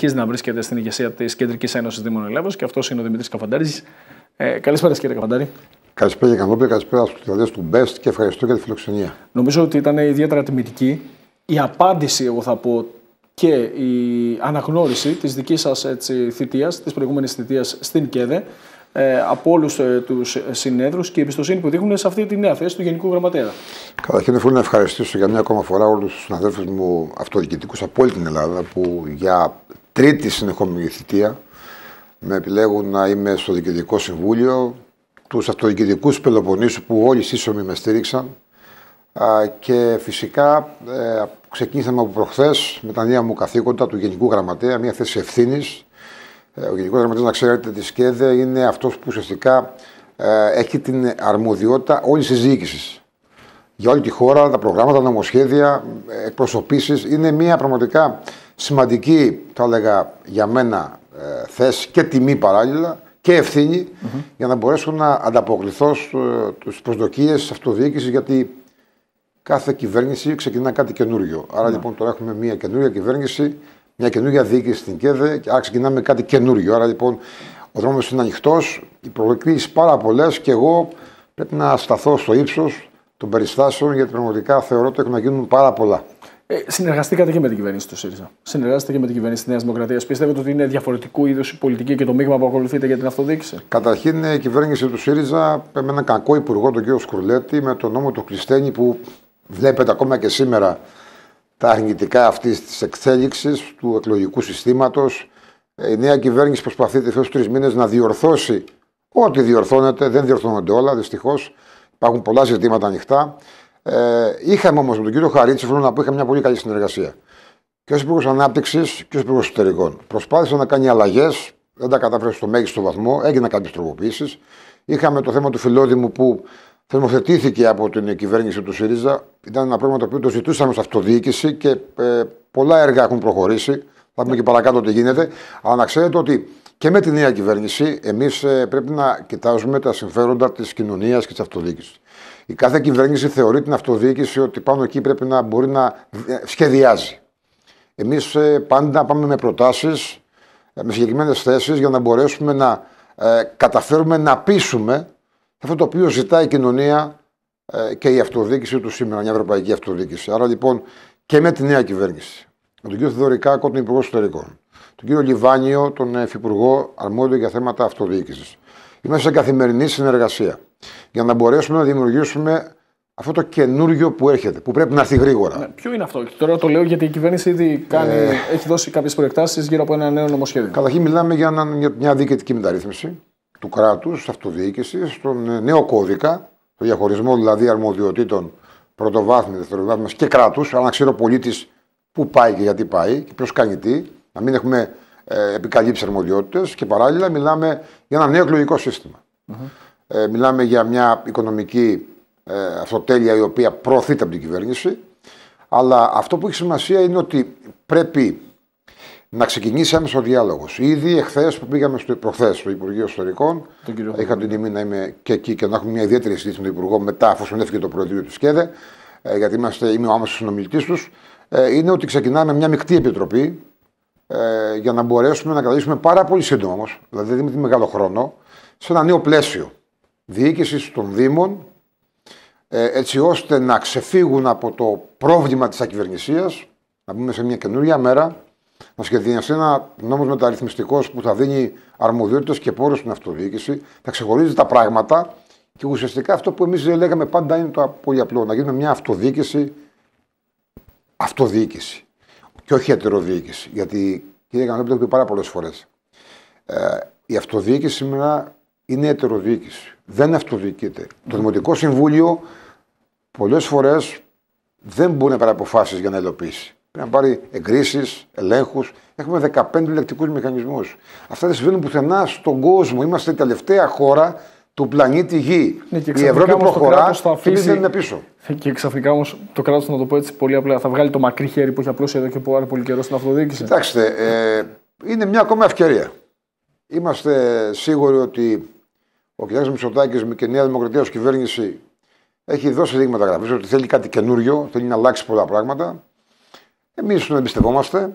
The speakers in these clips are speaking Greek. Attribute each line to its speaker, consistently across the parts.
Speaker 1: συνεχίζει να βρίσκεται στην ηγεσία της Κεντρικής Ένωσης Δήμων Ελλάδος και αυτός είναι ο Δημήτρης Καφαντάρης. Ε, Καλησπέρα, κύριε Καφαντάρη.
Speaker 2: Καλησπέρα, Καφαντάρη. καλησπέρα στους τηλεθεατέ του Μπεστ και ευχαριστώ για τη φιλοξενία.
Speaker 1: Νομίζω ότι ήταν ιδιαίτερα τιμητική η απάντηση, εγώ θα πω, και η αναγνώριση της δικής σας θητείας, της προηγούμενης θητείας στην ΚΕΔΕ, ε, από όλους ε, τους συνέδρους και η εμπιστοσύνη που δείχνουν σε αυτή τη νέα θέση του Γενικού Γραμματέα.
Speaker 2: Καταρχήν, θέλω να ευχαριστήσω για μια ακόμα φορά όλους τους συναδέλφους μου αυτοδιοικητικούς από όλη την Ελλάδα που για τρίτη συνεχόμενη θητεία. Με επιλέγουν να είμαι στο Διοικητικό Συμβούλιο, τους αυτοδιοικητικούς Πελοποννήσου που όλοι σύσσωμοι με στήριξαν και φυσικά ε, ξεκίνησαμε από προχθές με τα νέα μου καθήκοντα του Γενικού Γραμματέα, μια θέση ευθύνης. Ε, ο Γενικός Γραμματέας, να ξέρετε, της ΣΚΕΔΕ είναι αυτός που ουσιαστικά ε, έχει την αρμοδιότητα όλης της διοίκησης. Για όλη τη χώρα, τα προγράμματα, τα νομοσχέδια, εκπροσωπήσεις. Είναι μια πραγματικά Σημαντική, θα έλεγα, για μένα ε, θέση και τιμή παράλληλα και ευθύνη για να μπορέσω να ανταποκριθώ στις προσδοκίες της αυτοδιοίκησης γιατί κάθε κυβέρνηση ξεκινά κάτι καινούριο. Ναι. λοιπόν τώρα έχουμε μια καινούργια κυβέρνηση, μια καινούργια διοίκηση στην ΚΕΔΕ και άρα ξεκινάμε κάτι καινούριο. Άρα λοιπόν ο δρόμος είναι ανοιχτός, οι προκλήσεις πάρα πολλές και εγώ πρέπει να σταθώ στο ύψος των περιστάσεων γιατί πραγματικά θεωρώ ότι
Speaker 1: έχουν να γίνουν πάρα πολλά. Ε, συνεργαστήκατε και με την κυβέρνηση του ΣΥΡΙΖΑ. Συνεργάζεστε και με την κυβέρνηση της Νέας Δημοκρατίας. Πιστεύετε ότι είναι διαφορετικού είδους η πολιτική και το μείγμα που ακολουθείτε για την αυτοδίκηση.
Speaker 2: Καταρχήν, η κυβέρνηση του ΣΥΡΙΖΑ με έναν κακό υπουργό, τον κύριο Σκουρλέτη, με τον νόμο του Κλειστένη που βλέπετε ακόμα και σήμερα τα αρνητικά αυτής της εξέλιξης του εκλογικού συστήματος. Ε, η νέα κυβέρνηση προσπαθεί τελευταίου τρεις μήνες να διορθώσει ό,τι διορθώνεται. Δεν διορθώνονται όλα, δυστυχώς. Υπάρχουν πολλά ζητήματα ανοιχτά. Ε, είχαμε όμως με τον κύριο Χαρίτση, θέλω να πω, είχαμε μια πολύ καλή συνεργασία. Και ω Υπουργός Ανάπτυξης και ω Υπουργός Εσωτερικών. Προσπάθησε να κάνει αλλαγές, δεν τα κατάφερε στο μέγιστο βαθμό, έγινε κάποιε τροποποιήσει. Είχαμε το θέμα του Φιλόδημου που θερμοθετήθηκε από την κυβέρνηση του ΣΥΡΙΖΑ. Ήταν ένα πρόβλημα το οποίο το ζητούσαμε σε αυτοδιοίκηση και ε, πολλά έργα έχουν προχωρήσει. Θα πούμε και παρακάτω τι γίνεται. Αλλά να ξέρετε ότι και με τη νέα κυβέρνηση, εμείς ε, πρέπει να κοιτάζουμε τα συμφέροντα της κοινωνίας και της αυτοδιοίκησης. Η κάθε κυβέρνηση θεωρεί την αυτοδιοίκηση ότι πάνω εκεί πρέπει να μπορεί να ε, σχεδιάζει. Εμείς ε, πάντα πάμε με προτάσεις, ε, με συγκεκριμένες θέσεις για να μπορέσουμε να καταφέρουμε να πείσουμε αυτό το οποίο ζητάει η κοινωνία και η αυτοδιοίκηση του σήμερα, μια ευρωπαϊκή αυτοδιοίκηση. Άρα λοιπόν και με τη νέα κυβέρνηση. Με τον κύριο Θεοδωρικάκο, τον Υπουργό Εσωτερικών. Τον κύριο Λιβάνιο, τον Υφυπουργό Αρμόδιο για θέματα αυτοδιοίκησης. Είμαστε σε καθημερινή συνεργασία για να μπορέσουμε να δημιουργήσουμε αυτό το καινούργιο που έρχεται, που πρέπει να έρθει γρήγορα.
Speaker 1: Ναι, ποιο είναι αυτό, τώρα το λέω γιατί η κυβέρνηση ήδη κάνει, ε. έχει δώσει κάποιες προεκτάσεις γύρω από ένα νέο νομοσχέδιο. Καταρχήν, μιλάμε για, μια διοικητική μεταρρύθμιση του κράτους, τη αυτοδιοίκηση,
Speaker 2: στον ε, νέο κώδικα, το διαχωρισμό δηλαδή αρμοδιοτήτων πρωτοβάθμια, δευτεροβάθμια και κράτους, αλλά να ξέρει ο πολίτης πού πάει και γιατί πάει και ποιος κάνει τι, να μην έχουμε ε, επικαλύψει αρμοδιότητες και παράλληλα μιλάμε για ένα νέο εκλογικό Ε, μιλάμε για μια οικονομική ε, αυτοτέλεια η οποία προωθείται από την κυβέρνηση. Αλλά αυτό που έχει σημασία είναι ότι πρέπει να ξεκινήσει άμεσο διάλογος. Ήδη εχθές που πήγαμε στο προχθές στο Υπουργείο Ιστορικών, είχα την τιμή να είμαι και εκεί και να έχουμε μια ιδιαίτερη συζήτηση με τον Υπουργό μετά, αφού συνέφηκε το Προεδρείο του ΣΚΕΔΕ, ε, γιατί είμαστε, είμαι ο άμεσος συνομιλητής τους, ε, είναι ότι ξεκινάμε μια μεικτή επιτροπή ε, για να μπορέσουμε να κρατήσουμε πάρα πολύ σύντομα δηλαδή με τη μεγάλο χρόνο, σε ένα νέο πλαίσιο διοίκησης των Δήμων, ε, έτσι ώστε να ξεφύγουν από το πρόβλημα της ακυβερνησίας, να μπούμε σε μια καινούργια μέρα, να σχεδιαστεί ένα νόμος μεταρρυθμιστικός που θα δίνει αρμοδιότητες και πόρους στην αυτοδιοίκηση, θα ξεχωρίζει τα πράγματα και ουσιαστικά αυτό που εμείς λέγαμε πάντα είναι το πολύ απλό: να γίνουμε μια αυτοδιοίκηση. Αυτοδιοίκηση και όχι η Γιατί, κύριε Κανόπη, το έχω πει πάρα πολλές φορές. Ε, η αυτοδιοίκηση σήμερα είναι ετεροδιοίκηση. Δεν αυτοδιοικείται. Το Δημοτικό Συμβούλιο πολλές φορές δεν μπορεί να πάρει αποφάσεις για να υλοποιήσει. Πρέπει να πάρει εγκρίσεις, ελέγχους. Έχουμε 15 ελεκτικού μηχανισμούς. Αυτά δεν συμβαίνουν πουθενά στον κόσμο. Είμαστε η τελευταία χώρα του
Speaker 1: πλανήτη Γη. Ναι, η Ευρώπη προχωρά θα αφήσει... και δεν είναι πίσω. Ναι, και ξαφνικά όμως το κράτος, να το πω έτσι πολύ απλά, θα βγάλει το μακρύ χέρι που έχει απλώσει εδώ και πάρα πολύ καιρό στην αυτοδιοίκηση. Κοιτάξτε,
Speaker 2: ε, είναι μια ακόμα ευκαιρία. Είμαστε σίγουροι ότι ο κ. Μητσοτάκης με και η Νέα Δημοκρατία ως κυβέρνηση έχει δώσει δείγματα γραφή ότι θέλει κάτι καινούριο, θέλει να αλλάξει πολλά πράγματα. Εμείς τον εμπιστευόμαστε.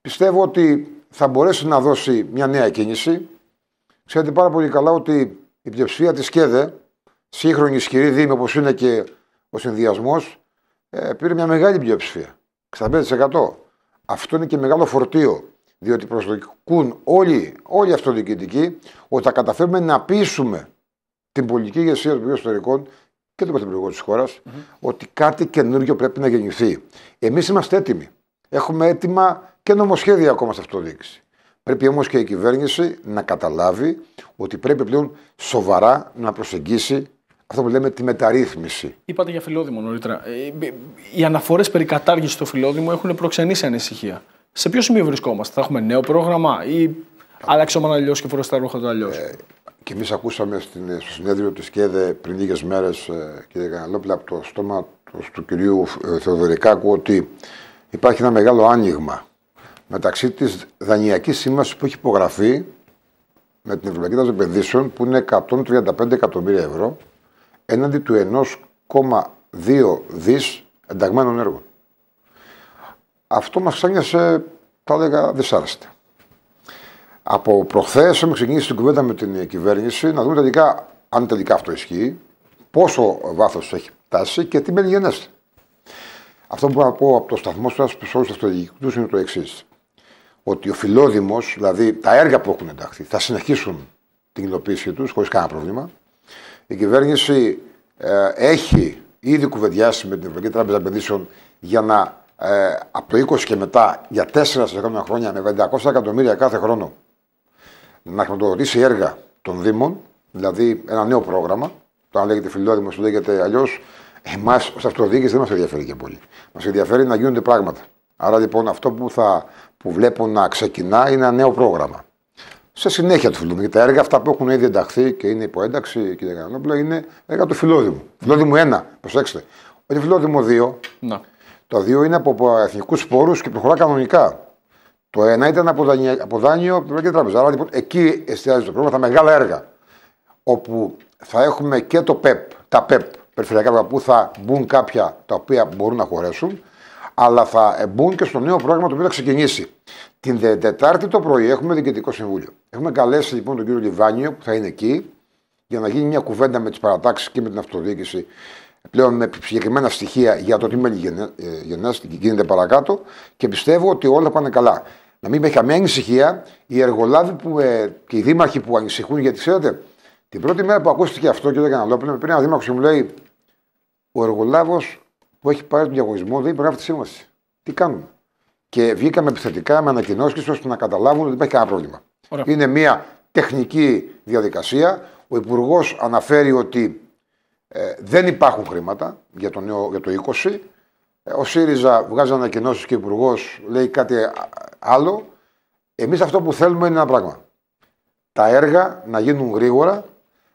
Speaker 2: Πιστεύω ότι θα μπορέσει να δώσει μια νέα κίνηση. Ξέρετε πάρα πολύ καλά ότι η πλειοψηφία της ΚΕΔΕ, σύγχρονη ισχυρή δήμη όπως είναι και ο συνδυασμός, ε, πήρε μια μεγάλη πλειοψηφία. 65%. Αυτό είναι και μεγάλο φορτίο. Διότι προσδοκούν όλοι, όλοι οι αυτοδιοικητικοί ότι θα καταφέρουμε να πείσουμε την πολιτική ηγεσία των ιστορικών, και τον Πρωθυπουργό της χώρας ότι κάτι καινούργιο πρέπει να γεννηθεί. Εμείς είμαστε έτοιμοι. Έχουμε έτοιμα και νομοσχέδια ακόμα σε αυτοδιοίκηση. Πρέπει όμως και η κυβέρνηση να καταλάβει ότι πρέπει πλέον σοβαρά να προσεγγίσει αυτό που λέμε τη μεταρρύθμιση.
Speaker 1: Είπατε για φιλόδημο νωρίτερα. Ε, οι αναφορές περί κατάργησης του Φιλόδημου έχουν προξενήσει ανησυχία. Σε ποιο σημείο βρισκόμαστε, θα έχουμε νέο πρόγραμμα ή άλλαξε ο αλλιώ και φορέ τα ρούχα του αλλιώς. Ε, και εμείς ακούσαμε στην, στο
Speaker 2: συνέδριο της ΚΕΔΕ πριν λίγες μέρες, ε, κύριε Καναλόπλα, από το στόμα του, του κυρίου Θεοδωρικάκου ότι υπάρχει ένα μεγάλο άνοιγμα μεταξύ της δανειακής σύμβαση που έχει υπογραφεί με την Ευρωπαϊκή Τράπεζα Επενδύσεων που είναι 135 εκατομμύρια ευρώ έναντι του 1,2 δις ενταγμένων έργων. Αυτό μας ξένιασε, θα έλεγα, δυσάρεστα. Από προχθές έχουμε ξεκινήσει την κουβέντα με την κυβέρνηση να δούμε τελικά, αν τελικά αυτό ισχύει, πόσο βάθος έχει φτάσει και τι μένει γενέστε. Αυτό που μπορώ να πω από το σταθμό σας προ όλου του είναι το εξής ότι ο φιλόδημος, δηλαδή τα έργα που έχουν ενταχθεί, θα συνεχίσουν την υλοποίησή τους, χωρίς κανένα πρόβλημα. Η κυβέρνηση ε, έχει ήδη κουβεντιάσει με την Ευρωπαϊκή Τράπεζα Επενδύσεων για να ε, από το 20 και μετά για 4 σε χρόνια με 500 εκατομμύρια κάθε χρόνο να χρηματοδοτήσει έργα των Δήμων, δηλαδή ένα νέο πρόγραμμα. Το αν λέγεται φιλόδημος, το λέγεται αλλιώς. Εμάς ως αυτοδιοίκηση δεν μας ενδιαφέρει και πολύ. Μας ενδιαφέρει να γίνονται πράγματα. Άρα λοιπόν αυτό που, θα, που βλέπω να ξεκινά είναι ένα νέο πρόγραμμα. Σε συνέχεια του Φιλόδημου, γιατί τα έργα αυτά που έχουν ήδη ενταχθεί και είναι υπό ένταξη, κύριε Κανανόπλα, είναι έργα του Φιλόδημου. Φιλόδημου 1, προσέξτε. Όχι Φιλόδημου 2. Να. Το 2 είναι από εθνικού πόρου και προχωρά κανονικά. Το 1 ήταν από δάνειο, από δάνειο από την Τράπεζα. Άρα λοιπόν εκεί εστιάζει το πρόγραμμα, τα μεγάλα έργα. Όπου θα έχουμε και το ΠΕΠ, τα ΠΕΠ περιφερειακά που θα μπουν κάποια τα οποία μπορούν να χωρέσουν αλλά θα μπουν και στο νέο πρόγραμμα το οποίο θα ξεκινήσει. Την Τετάρτη το πρωί έχουμε διοικητικό συμβούλιο. Έχουμε καλέσει λοιπόν τον κύριο Λιβάνιο που θα είναι εκεί για να γίνει μια κουβέντα με τις παρατάξεις και με την αυτοδιοίκηση πλέον με συγκεκριμένα στοιχεία για το τι μέλη ε, γεννά γίνεται παρακάτω και πιστεύω ότι όλα πάνε καλά. Να μην έχει καμία ανησυχία, οι εργολάβοι που, ε, και οι δήμαρχοι που ανησυχούν, γιατί ξέρετε, την πρώτη μέρα που ακούστηκε αυτό, και το έκανα λόγο, πριν ένα δήμαρχο μου λέει: Ο εργολάβος που έχει πάρει τον διαγωνισμό δεν υπογράφει τη σύμβαση. Τι κάνουμε. Και βγήκαμε επιθετικά με ανακοινώσεις ώστε να καταλάβουν ότι υπάρχει κανένα πρόβλημα. Ωραία. Είναι μια τεχνική διαδικασία. Ο Υπουργός αναφέρει ότι ε, δεν υπάρχουν χρήματα για το, για το 20. Ε, ο ΣΥΡΙΖΑ βγάζει ανακοινώσεις και ο Υπουργός λέει κάτι άλλο. Εμείς αυτό που θέλουμε είναι ένα πράγμα. Τα έργα να γίνουν γρήγορα,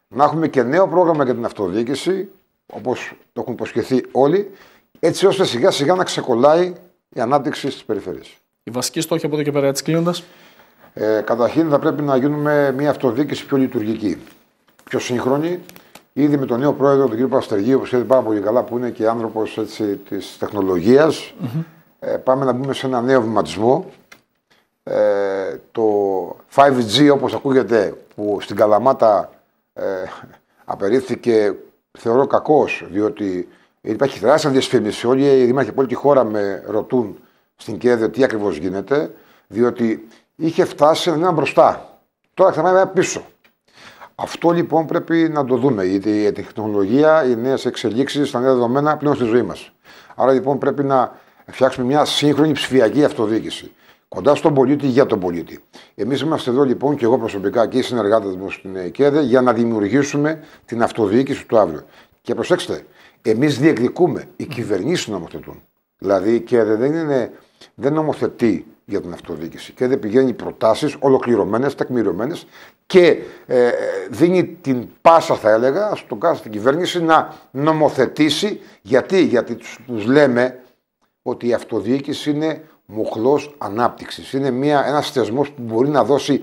Speaker 2: να έχουμε και νέο πρόγραμμα για την αυτοδιοίκηση, όπως το έχουν υποσχεθεί όλοι, έτσι ώστε σιγά σιγά να ξεκολλάει η ανάπτυξη τη περιφέρειες.
Speaker 1: Η βασικοί στόχοι από εδώ και πέρα, έτσι κλείνοντας.
Speaker 2: Ε, καταρχήν θα πρέπει να γίνουμε μια αυτοδιοίκηση πιο λειτουργική, πιο σύγχρονη. Ήδη με τον νέο πρόεδρο, τον κύριο Παστεργίου, που ξέρετε πάρα πολύ καλά, που είναι και άνθρωπος της τεχνολογίας, ε, πάμε να μπούμε σε ένα νέο βηματισμό. Ε, το 5G, όπως ακούγεται, που στην Καλαμάτα ε, απερίφθηκε, θεωρώ κακός, διότι Υπάρχει τεράστια διασφήμιση. Όλοι οι δήμαρχοι από όλη τη χώρα με ρωτούν στην ΚΕΔΕ τι ακριβώς γίνεται, διότι είχε φτάσει να είναι μπροστά. Τώρα πάει πίσω. Αυτό λοιπόν πρέπει να το δούμε. Γιατί Η τεχνολογία, οι νέες εξελίξεις, τα νέα δεδομένα πλέον στη ζωή μας. Άρα λοιπόν πρέπει να φτιάξουμε μια σύγχρονη ψηφιακή αυτοδιοίκηση. Κοντά στον πολίτη για τον πολίτη. Εμείς είμαστε εδώ λοιπόν και εγώ προσωπικά και οι συνεργάτες μου στην ΕΚΕΔΕ για να δημιουργήσουμε την αυτοδιοίκηση του αύριο. Και προσέξτε, εμείς διεκδικούμε, οι κυβερνήσεις νομοθετούν. Δηλαδή και δεν, είναι, δεν νομοθετεί για την αυτοδιοίκηση και δεν πηγαίνει προτάσεις ολοκληρωμένες, τεκμηριωμένες και ε, δίνει την πάσα, θα έλεγα, στον κάθε στην κυβέρνηση να νομοθετήσει. Γιατί, Γιατί τους λέμε ότι η αυτοδιοίκηση είναι μοχλός ανάπτυξης. Είναι ένα ένας που μπορεί να δώσει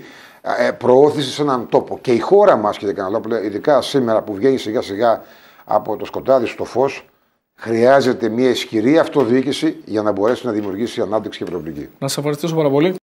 Speaker 2: ε, προώθηση σε έναν τόπο. Και η χώρα μας, κύριε Καναλόπουλε, ειδικά σήμερα που βγαίνει σιγά σιγά από το σκοτάδι στο φως, χρειάζεται μια ισχυρή αυτοδιοίκηση για να μπορέσει να δημιουργήσει ανάπτυξη και προοπτική.
Speaker 1: Να σας ευχαριστήσω πάρα πολύ.